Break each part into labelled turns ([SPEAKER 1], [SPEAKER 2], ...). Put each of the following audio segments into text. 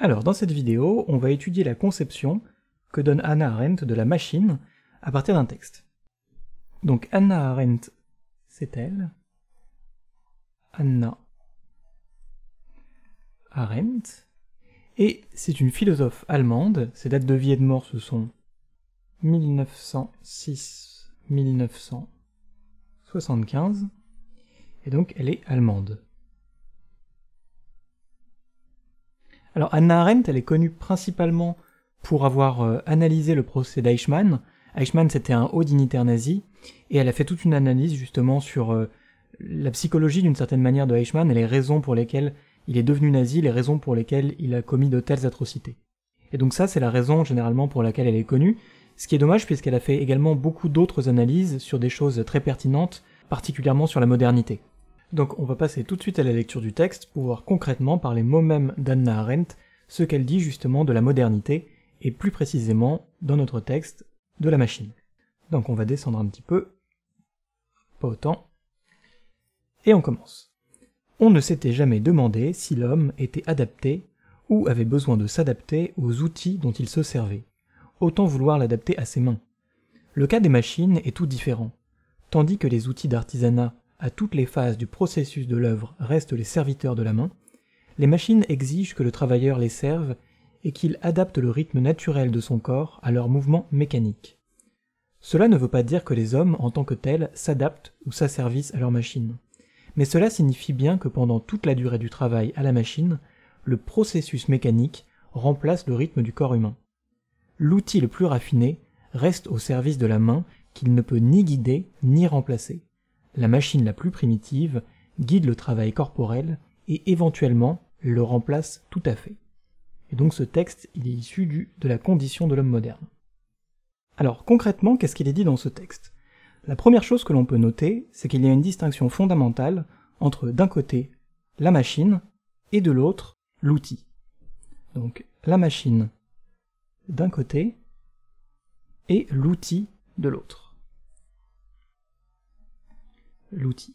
[SPEAKER 1] Alors dans cette vidéo, on va étudier la conception que donne Anna Arendt de la machine à partir d'un texte. Donc Anna Arendt, c'est elle. Anna Arendt. Et c'est une philosophe allemande, ses dates de vie et de mort ce sont 1906-1975, et donc elle est allemande. Alors Anna Arendt, elle est connue principalement pour avoir euh, analysé le procès d'Eichmann. Eichmann, c'était un haut dignitaire nazi, et elle a fait toute une analyse justement sur euh, la psychologie d'une certaine manière de Eichmann et les raisons pour lesquelles il est devenu nazi, les raisons pour lesquelles il a commis de telles atrocités. Et donc ça, c'est la raison généralement pour laquelle elle est connue, ce qui est dommage puisqu'elle a fait également beaucoup d'autres analyses sur des choses très pertinentes, particulièrement sur la modernité. Donc on va passer tout de suite à la lecture du texte pour voir concrètement par les mots mêmes d'Anna Arendt ce qu'elle dit justement de la modernité, et plus précisément, dans notre texte, de la machine. Donc on va descendre un petit peu, pas autant, et on commence. On ne s'était jamais demandé si l'homme était adapté ou avait besoin de s'adapter aux outils dont il se servait. Autant vouloir l'adapter à ses mains. Le cas des machines est tout différent. Tandis que les outils d'artisanat à toutes les phases du processus de l'œuvre restent les serviteurs de la main, les machines exigent que le travailleur les serve et qu'il adapte le rythme naturel de son corps à leurs mouvements mécaniques. Cela ne veut pas dire que les hommes, en tant que tels, s'adaptent ou s'asservissent à leurs machines. Mais cela signifie bien que pendant toute la durée du travail à la machine, le processus mécanique remplace le rythme du corps humain. L'outil le plus raffiné reste au service de la main qu'il ne peut ni guider ni remplacer. La machine la plus primitive guide le travail corporel et éventuellement le remplace tout à fait. Et donc ce texte, il est issu du, de la condition de l'homme moderne. Alors concrètement, qu'est-ce qu'il est dit dans ce texte La première chose que l'on peut noter, c'est qu'il y a une distinction fondamentale entre d'un côté la machine et de l'autre l'outil. Donc la machine d'un côté et l'outil de l'autre l'outil.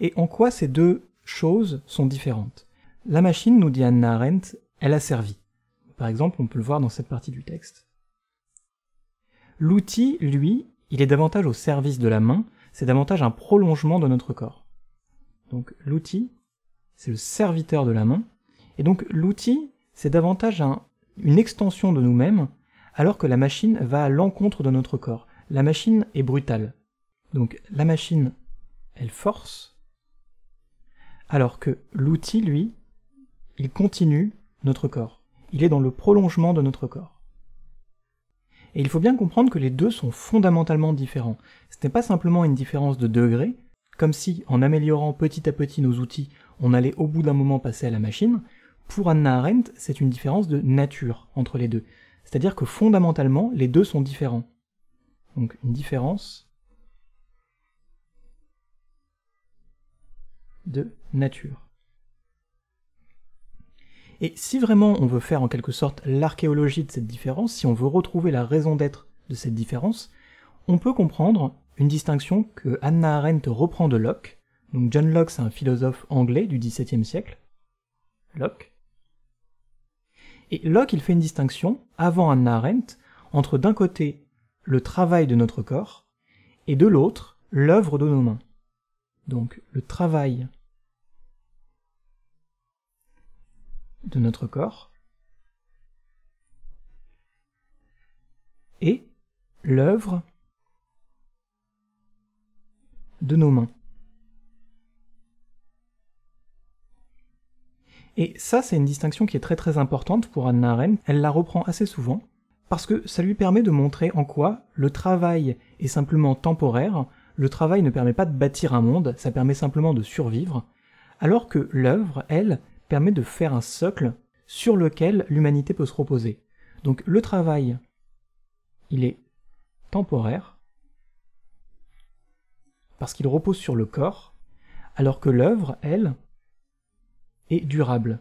[SPEAKER 1] Et en quoi ces deux choses sont différentes La machine, nous dit Anna Arendt, elle a servi. Par exemple, on peut le voir dans cette partie du texte. L'outil, lui, il est davantage au service de la main, c'est davantage un prolongement de notre corps. Donc l'outil, c'est le serviteur de la main, et donc l'outil, c'est davantage une extension de nous-mêmes, alors que la machine va à l'encontre de notre corps. La machine est brutale. Donc la machine elle force. Alors que l'outil, lui, il continue notre corps. Il est dans le prolongement de notre corps. Et il faut bien comprendre que les deux sont fondamentalement différents. Ce n'est pas simplement une différence de degré, comme si, en améliorant petit à petit nos outils, on allait au bout d'un moment passer à la machine. Pour Anna Arendt, c'est une différence de nature entre les deux. C'est-à-dire que fondamentalement, les deux sont différents. Donc une différence de nature. Et si vraiment on veut faire en quelque sorte l'archéologie de cette différence, si on veut retrouver la raison d'être de cette différence, on peut comprendre une distinction que Anna Arendt reprend de Locke. Donc John Locke, c'est un philosophe anglais du XVIIe siècle. Locke. Et Locke, il fait une distinction, avant Anna Arendt, entre d'un côté le travail de notre corps, et de l'autre l'œuvre de nos mains. Donc le travail de notre corps et l'œuvre de nos mains. Et ça, c'est une distinction qui est très très importante pour Anna Arendt. Elle la reprend assez souvent parce que ça lui permet de montrer en quoi le travail est simplement temporaire, le travail ne permet pas de bâtir un monde, ça permet simplement de survivre, alors que l'œuvre, elle, permet de faire un socle sur lequel l'humanité peut se reposer. Donc le travail, il est temporaire, parce qu'il repose sur le corps, alors que l'œuvre, elle, est durable,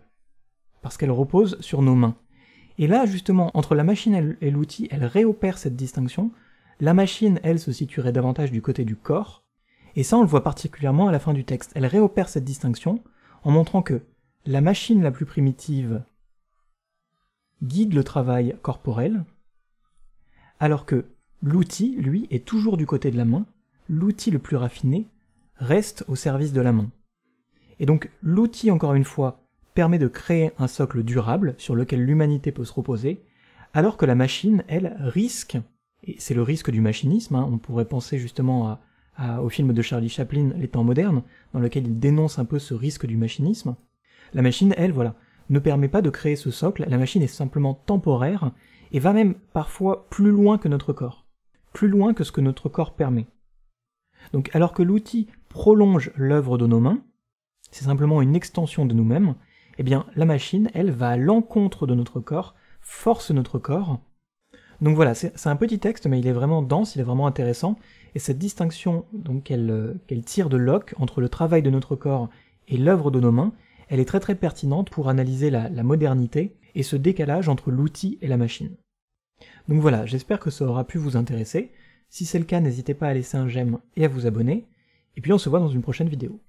[SPEAKER 1] parce qu'elle repose sur nos mains. Et là, justement, entre la machine et l'outil, elle réopère cette distinction. La machine, elle, se situerait davantage du côté du corps, et ça, on le voit particulièrement à la fin du texte. Elle réopère cette distinction en montrant que la machine la plus primitive guide le travail corporel, alors que l'outil, lui, est toujours du côté de la main, l'outil le plus raffiné reste au service de la main. Et donc l'outil, encore une fois, permet de créer un socle durable sur lequel l'humanité peut se reposer, alors que la machine, elle, risque, et c'est le risque du machinisme, hein, on pourrait penser justement au film de Charlie Chaplin, Les temps modernes, dans lequel il dénonce un peu ce risque du machinisme, la machine, elle, voilà, ne permet pas de créer ce socle, la machine est simplement temporaire et va même parfois plus loin que notre corps, plus loin que ce que notre corps permet. Donc alors que l'outil prolonge l'œuvre de nos mains, c'est simplement une extension de nous-mêmes, eh bien la machine, elle, va à l'encontre de notre corps, force notre corps. Donc voilà, c'est un petit texte, mais il est vraiment dense, il est vraiment intéressant, et cette distinction euh, qu'elle tire de Locke entre le travail de notre corps et l'œuvre de nos mains, elle est très très pertinente pour analyser la, modernité et ce décalage entre l'outil et la machine. Donc voilà, j'espère que ça aura pu vous intéresser. Si c'est le cas, n'hésitez pas à laisser un j'aime et à vous abonner. Et puis on se voit dans une prochaine vidéo.